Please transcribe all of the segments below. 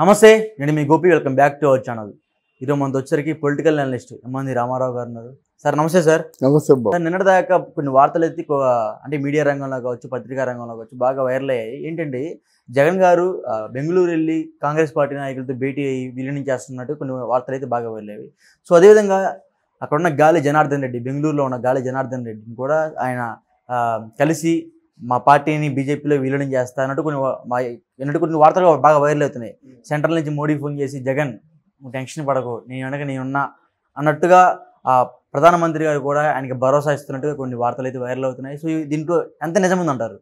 నమస్తే నేను మీ Gopi welcome back to our channel ఈరోజు మనతో వచ్చరికి పొలిటికల్ అనలిస్ట్ ఎమ్మంది రామారావు గారు ఉన్నారు సార్ నమస్తే సార్ నమస్తే సార్ నిన్నటి దాకా కొన్ని వార్తలు ఎత్తి అంటే మీడియా రంగంలో కావచ్చు పత్రికా రంగంలో కావచ్చు బాగా వైరల్ అయ్యాయి ఏంటంటే జగన్ గారు బెంగళూరు వెళ్ళి కాంగ్రెస్ పార్టీ నాయకులతో భేటీ అయ్యి విలీనం చేస్తున్నట్టు కొన్ని వార్తలు అయితే బాగా వైరల్ అయ్యాయి సో అదేవిధంగా అక్కడ ఉన్న గాలి జనార్దన్ రెడ్డి బెంగళూరులో ఉన్న గాలి జనార్దన్ రెడ్డిని కూడా ఆయన కలిసి మా పార్టీని బీజేపీలో విలీనం చేస్తా అన్నట్టు కొన్ని మా ఎన్నట్టు కొన్ని వార్తలు బాగా వైరల్ అవుతున్నాయి సెంట్రల్ నుంచి మోడీ ఫోన్ చేసి జగన్ టెన్షన్ పడకు నేను వెనక నేనున్నా అన్నట్టుగా ఆ ప్రధానమంత్రి గారు కూడా ఆయనకి భరోసా ఇస్తున్నట్టుగా కొన్ని వార్తలు అయితే వైరల్ అవుతున్నాయి సో దీంట్లో ఎంత నిజముందంటారు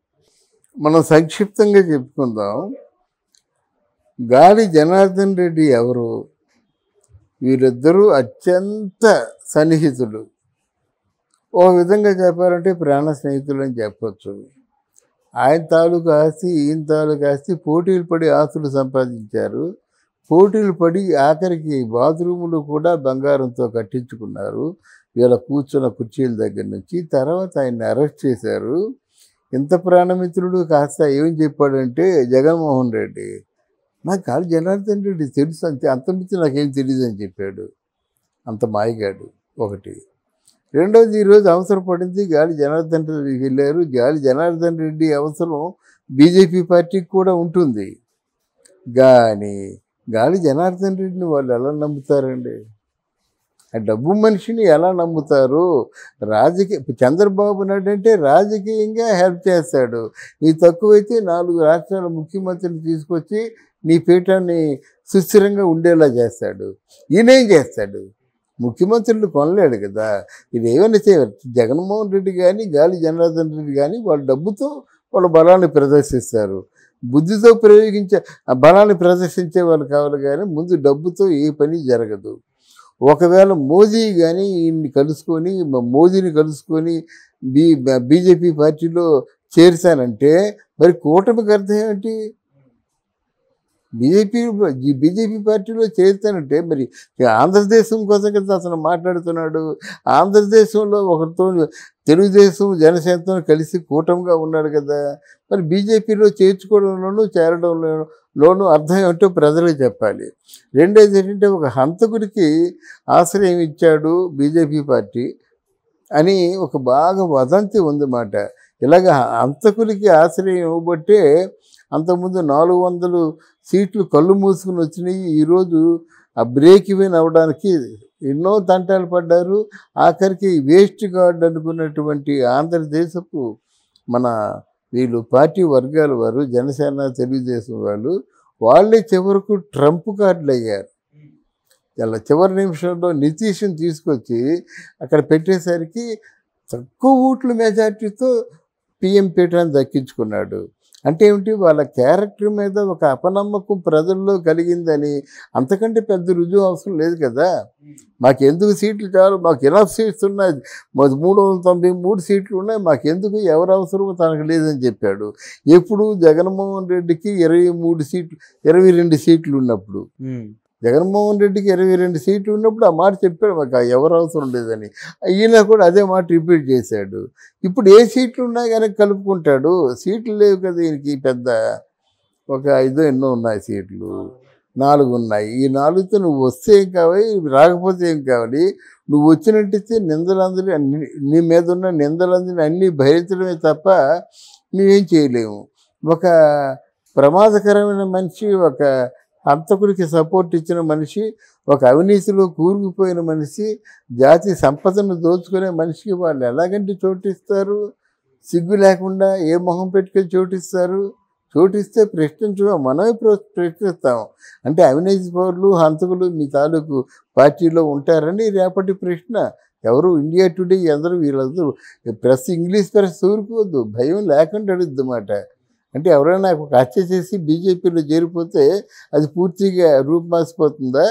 మనం సంక్షిప్తంగా చెప్పుకుందాం గాలి జనార్దన్ రెడ్డి ఎవరు వీరిద్దరూ అత్యంత సన్నిహితులు ఓ విధంగా చెప్పాలంటే ప్రాణ స్నేహితులు అని చెప్పచ్చు ఆయన తాలూకు ఆస్తి ఈయన తాలూకు ఆస్తి పోటీలు పడి ఆస్తులు సంపాదించారు పోటీలు పడి ఆఖరికి బాత్రూములు కూడా బంగారంతో కట్టించుకున్నారు వీళ్ళ కూర్చున్న కుర్చీల దగ్గర నుంచి తర్వాత ఆయన్ని అరెస్ట్ చేశారు ఇంత ప్రాణమిత్రుడు కాస్త ఏం చెప్పాడంటే జగన్మోహన్ రెడ్డి నాకు కాదు జనార్దన్ రెడ్డి తెలుసు అంతే అంతమించి నాకేం తెలియదు అని చెప్పాడు అంత మాయగాడు ఒకటి రెండవది ఈరోజు అవసరం పడింది గాలి జనార్దన్ రెడ్డికి వెళ్ళారు గాలి జనార్దన్ రెడ్డి అవసరం బీజేపీ పార్టీకి కూడా ఉంటుంది కానీ గాలి జనార్దన్ రెడ్డిని వాళ్ళు ఎలా నమ్ముతారండి ఆ డబ్బు మనిషిని ఎలా నమ్ముతారు రాజకీయ చంద్రబాబు నాయుడు అంటే రాజకీయంగా హెల్ప్ చేస్తాడు నీ తక్కువైతే నాలుగు రాష్ట్రాల ముఖ్యమంత్రిని తీసుకొచ్చి నీ పీఠాన్ని సుస్థిరంగా ఉండేలా చేస్తాడు ఈయనేం చేస్తాడు ముఖ్యమంత్రులు కొనలేడు కదా ఇది ఏమైనా జగన్మోహన్ రెడ్డి కానీ గాలి జనార్దన్ రెడ్డి కానీ వాళ్ళ డబ్బుతో వాళ్ళ బలాన్ని ప్రదర్శిస్తారు బుద్ధితో ప్రయోగించే బలాన్ని ప్రదర్శించే వాళ్ళు కావాలి కానీ ముందు డబ్బుతో ఏ పని జరగదు ఒకవేళ మోదీ కానీ ఈయన్ని కలుసుకొని మోదీని కలుసుకొని బీ బీజేపీ పార్టీలో చేరుతానంటే మరి కూటమికి అర్థం ఏంటి బీజేపీ బీజేపీ పార్టీలో చేరుతానంటే మరి ఆంధ్రదేశం కోసం కదా అతను మాట్లాడుతున్నాడు ఆంధ్రదేశంలో ఒకరితో తెలుగుదేశం జనసేనతో కలిసి కూటమిగా ఉన్నాడు కదా మరి బీజేపీలో చేర్చుకోవడంలోనూ చేరడంలోనూ లోను అర్థం ఏమిటో ప్రజలకు చెప్పాలి రెండేది ఏంటంటే ఒక హంతకుడికి ఆశ్రయం ఇచ్చాడు బీజేపీ పార్టీ అని ఒక బాగా వదంతి ఉందన్నమాట ఇలాగ హంతకుడికి ఆశ్రయం ఇవ్వబట్టే అంతకుముందు నాలుగు వందలు సీట్లు కళ్ళు మూసుకుని వచ్చినాయి ఈరోజు ఆ బ్రేక్ ఈవెన్ అవ్వడానికి ఎన్నో తంటాలు పడ్డారు ఆఖరికి వేస్ట్ గార్డ్ అనుకున్నటువంటి ఆంధ్రదేశపు మన వీళ్ళు పార్టీ వర్గాల వారు జనసేన తెలుగుదేశం వాళ్ళు వాళ్ళే చివరకు ట్రంప్ కార్డులు అయ్యారు అలా చివరి నిమిషంలో నితీష్ని తీసుకొచ్చి అక్కడ పెట్టేసరికి తక్కువ ఓట్ల మెజార్టీతో పిఎం పీఠాన్ని దక్కించుకున్నాడు అంటే ఏమిటి వాళ్ళ క్యారెక్టర్ మీద ఒక అపనమ్మకం ప్రజల్లో కలిగిందని అంతకంటే పెద్ద రుజువు అవసరం లేదు కదా మాకు ఎందుకు సీట్లు చాలు మాకు ఎలా సీట్స్ ఉన్నాయి మాకు మూడు వందల తొంభై మూడు సీట్లు ఉన్నాయి మాకు ఎందుకు ఎవరు అవసరమో తనకు లేదని చెప్పాడు ఎప్పుడు జగన్మోహన్ రెడ్డికి ఇరవై మూడు సీట్లు ఇరవై రెండు సీట్లు ఉన్నప్పుడు జగన్మోహన్ రెడ్డికి ఇరవై రెండు సీట్లు ఉన్నప్పుడు ఆ మాట చెప్పాడు మాకు ఎవరు అవసరం లేదని ఈయన కూడా అదే మాట రిపీట్ చేశాడు ఇప్పుడు ఏ సీట్లు ఉన్నా కానీ కలుపుకుంటాడు సీట్లు లేవు కదా దీనికి పెద్ద ఒక ఐదో ఎన్నో ఉన్నాయి సీట్లు నాలుగు ఉన్నాయి ఈ నాలుగుతో నువ్వు వస్తే ఏం కావాలి రాకపోతే ఏం కావాలి నువ్వు వచ్చినట్టయితే నిందలందరి నీ మీద ఉన్న నిందలందరినీ అన్నీ భరించడమే తప్ప నువ్వేం చేయలేము ఒక ప్రమాదకరమైన మనిషి ఒక హంతకుడికి సపోర్ట్ ఇచ్చిన మనిషి ఒక అవినీతిలో కూరుకుపోయిన మనిషి జాతి సంపదను దోచుకునే మనిషికి వాళ్ళు ఎలాగంటే చోటిస్తారు సిగ్గు లేకుండా ఏ మొహం పెట్టుకొని చోటిస్తారు చోటిస్తే ప్రశ్నించడం మనమే ప్రశ్నిస్తాము అంటే అవినీతి పౌరులు హంతకులు మీ తాలూకు పార్టీలో ఉంటారని రేపటి ప్రశ్న ఎవరు ఇండియా టుడే అందరూ వీళ్ళందరూ ప్రెస్ ఇంగ్లీష్ ప్రెస్ ఊరుకోవద్దు భయం లేకుండా అడుగుద్దు అంటే ఎవరైనా ఒక హత్య చేసి బీజేపీలో చేరిపోతే అది పూర్తిగా రూపు మార్చిపోతుందా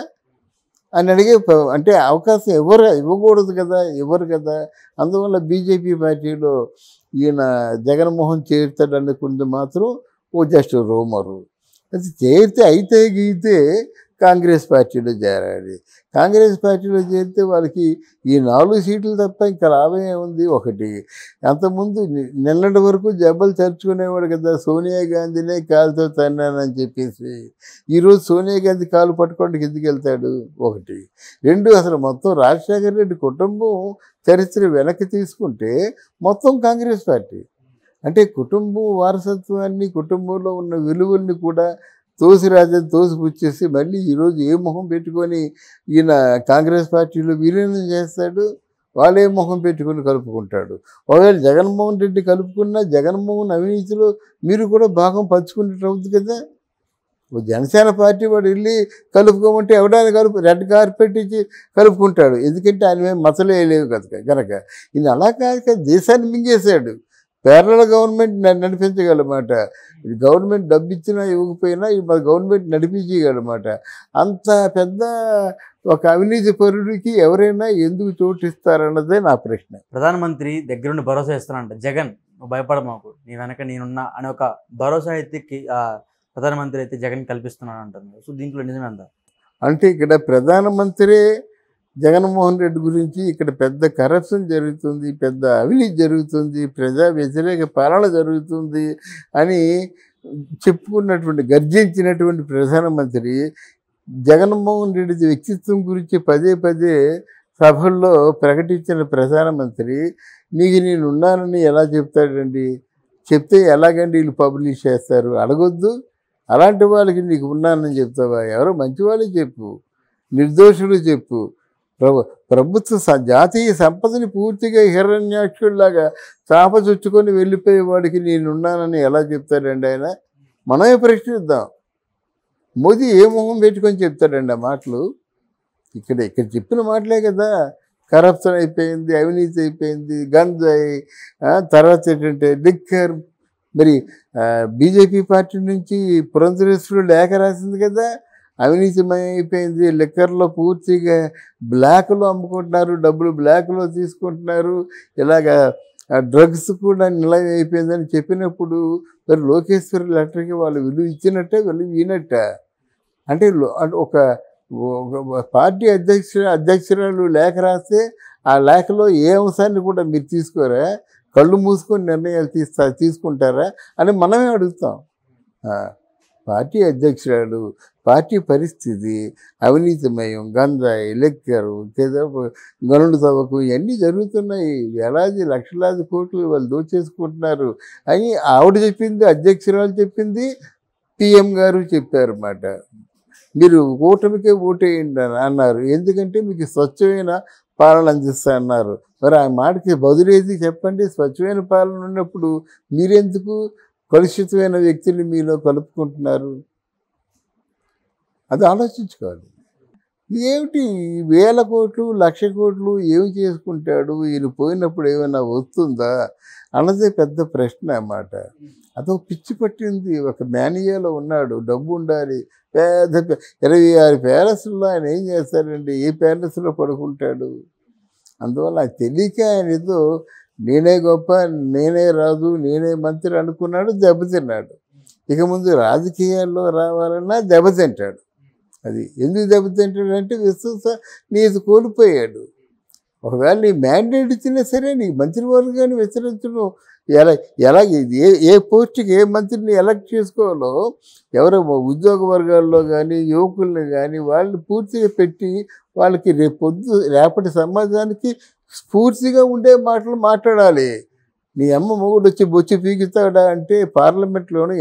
అని అడిగే అంటే అవకాశం ఎవరు ఇవ్వకూడదు కదా ఎవరు కదా అందువల్ల బీజేపీ పార్టీలో ఈయన జగన్మోహన్ చేరుతాడు అనుకుంది మాత్రం ఓ జస్ట్ రూమరు అది చేరితే అయితే గీతే కాంగ్రెస్ పార్టీలో చేరాలి కాంగ్రెస్ పార్టీలో చేరితే వాళ్ళకి ఈ నాలుగు సీట్లు తప్ప ఇంకా లాభమే ఉంది ఒకటి అంతకుముందు నిన్నటి వరకు జబ్బలు తెరుచుకునేవాడు కదా సోనియా గాంధీనే కాలుతో తన్నానని చెప్పేసి ఈరోజు సోనియా గాంధీ కాలు పట్టుకోవడానికి ఎందుకు వెళ్తాడు ఒకటి రెండు అసలు మొత్తం రాజశేఖర రెడ్డి కుటుంబం చరిత్ర వెనక్కి తీసుకుంటే మొత్తం కాంగ్రెస్ పార్టీ అంటే కుటుంబం వారసత్వాన్ని కుటుంబంలో ఉన్న విలువల్ని కూడా తోసి తోసిరాజని తోసిపుచ్చేసి మళ్ళీ ఈరోజు ఏ మొహం పెట్టుకొని ఈయన కాంగ్రెస్ పార్టీలో విలీనం చేస్తాడు వాళ్ళే మొహం పెట్టుకొని కలుపుకుంటాడు ఒకవేళ జగన్మోహన్ రెడ్డి కలుపుకున్న జగన్మోహన్ అవినీతిలో మీరు కూడా భాగం పంచుకున్నట్టు అవుతుంది కదా జనసేన పార్టీ వాడు వెళ్ళి కలుపుకోమంటే ఎవడానికి కలుపు రెడ్ కార్పెట్ ఇచ్చి కలుపుకుంటాడు ఎందుకంటే ఆయన మేము మతలు వేయలేవు కదా కనుక ఈయన అలా కాదు దేశాన్ని మింగేశాడు పేరల గవర్నమెంట్ నడిపించగలమాట గవర్నమెంట్ డబ్బు ఇచ్చినా ఇవ్వకపోయినా మా గవర్నమెంట్ నడిపించగలమాట అంత పెద్ద ఒక అవినీతి పరుడికి ఎవరైనా ఎందుకు చోటు ఇస్తారన్నదే నా ప్రశ్న ప్రధానమంత్రి దగ్గరుండి భరోసా ఇస్తానంట జగన్ నువ్వు భయపడ మాకు నీ వెనక నేనున్నా అనే ఒక భరోసా అయితే ప్రధానమంత్రి అయితే జగన్ కల్పిస్తున్నాడు అంటున్నాడు సో దీంట్లో నిజమే అంటే ఇక్కడ ప్రధానమంత్రి జగన్మోహన్ రెడ్డి గురించి ఇక్కడ పెద్ద కరప్షన్ జరుగుతుంది పెద్ద అవినీతి జరుగుతుంది ప్రజా వ్యతిరేక పాలన జరుగుతుంది అని చెప్పుకున్నటువంటి గర్జించినటువంటి ప్రధానమంత్రి జగన్మోహన్ రెడ్డి వ్యక్తిత్వం గురించి పదే పదే సభల్లో ప్రకటించిన ప్రధానమంత్రి మీకు నేనున్నానని ఎలా చెప్తాడండి చెప్తే ఎలాగండి వీళ్ళు పబ్లిష్ చేస్తారు అడగొద్దు అలాంటి వాళ్ళకి నీకు ఉన్నానని చెప్తావా ఎవరో మంచి చెప్పు నిర్దోషులు చెప్పు ప్రభు ప్రభుత్వ జాతీయ సంపదని పూర్తిగా హిరణ్యాక్షుడిలాగా చాప చుచ్చుకొని వెళ్ళిపోయేవాడికి నేనున్నానని ఎలా చెప్తాడండి ఆయన మనమే ప్రశ్నిద్దాం మోదీ ఏ మొహం పెట్టుకొని చెప్తాడండి ఆ మాటలు ఇక్కడ ఇక్కడ చెప్పిన మాటలే కదా కరప్షన్ అయిపోయింది అవినీతి అయిపోయింది గంజాయి తర్వాత ఏంటంటే లిక్కర్ మరి బీజేపీ పార్టీ నుంచి పురంధరేశ్వరుడు లేఖ రాసింది కదా అయిపోయింది లిక్కర్లో పూర్తిగా బ్లాక్లో అమ్ముకుంటున్నారు డబ్బులు బ్లాక్లో తీసుకుంటున్నారు ఇలాగ డ్రగ్స్ కూడా నిలయం అయిపోయిందని చెప్పినప్పుడు మరి లోకేశ్వరి లెటర్కి వాళ్ళు విలువ ఇచ్చినట్టే వీళ్ళు ఈనట్ట అంటే ఒక పార్టీ అధ్యక్షుడు అధ్యక్షురాలు లేఖ రాస్తే ఆ లేఖలో ఏ అంశాన్ని కూడా మీరు తీసుకోరా కళ్ళు మూసుకొని నిర్ణయాలు తీస్తా తీసుకుంటారా అని మనమే అడుగుతాం పార్టీ అధ్యక్షురాలు పార్టీ పరిస్థితి అవినీతిమయం గంజాయి లెక్కరు గనుడు సభకు ఇవన్నీ జరుగుతున్నాయి వేలాది లక్షలాది కోట్లు వాళ్ళు దోచేసుకుంటున్నారు అని ఆవిడ చెప్పింది అధ్యక్షురాలు చెప్పింది పిఎం గారు చెప్పారన్నమాట మీరు ఓటమికే ఓటేయండి అని అన్నారు ఎందుకంటే మీకు స్వచ్ఛమైన పాలన అందిస్తా అన్నారు మరి ఆ మాటకి బదులేది చెప్పండి స్వచ్ఛమైన పాలన ఉన్నప్పుడు మీరెందుకు కలుషితమైన వ్యక్తులు మీలో కలుపుకుంటున్నారు అది ఆలోచించుకోవాలి ఏమిటి వేల కోట్లు లక్ష కోట్లు ఏమి చేసుకుంటాడు ఈయన పోయినప్పుడు ఏమైనా వస్తుందా అన్నదే పెద్ద ప్రశ్న అన్నమాట అదో పిచ్చి పట్టింది ఒక మేనేజర్లో ఉన్నాడు డబ్బు ఉండాలి పెద్ద ఇరవై ఆరు ప్యాలెస్లో ఆయన ఏం చేస్తారండి ఏ ప్యాలెస్లో పడుకుంటాడు అందువల్ల తెలియక ఆయన ఏదో నేనే గొప్ప నేనే రాజు నేనే మంత్రి అనుకున్నాడు దెబ్బతిన్నాడు ఇక ముందు రాజకీయాల్లో రావాలన్నా దెబ్బతింటాడు అది ఎందుకు అంటే విశ్వస నీది కోల్పోయాడు ఒకవేళ నీ మ్యాండేట్ ఇచ్చినా సరే నీకు కానీ విస్తరించడం ఎలా ఎలా ఏ ఏ పోస్టుకి ఏ మంత్రిని ఎలక్ట్ చేసుకోవాలో ఎవరో ఉద్యోగ వర్గాల్లో కానీ యువకుల్ని కానీ వాళ్ళని పూర్తిగా పెట్టి వాళ్ళకి రేపొద్దు రేపటి సమాజానికి స్ఫూర్తిగా ఉండే మాటలు మాట్లాడాలి నీ అమ్మ మొగుడు వచ్చి బొచ్చి పీకుతాడా అంటే పార్లమెంట్లోనే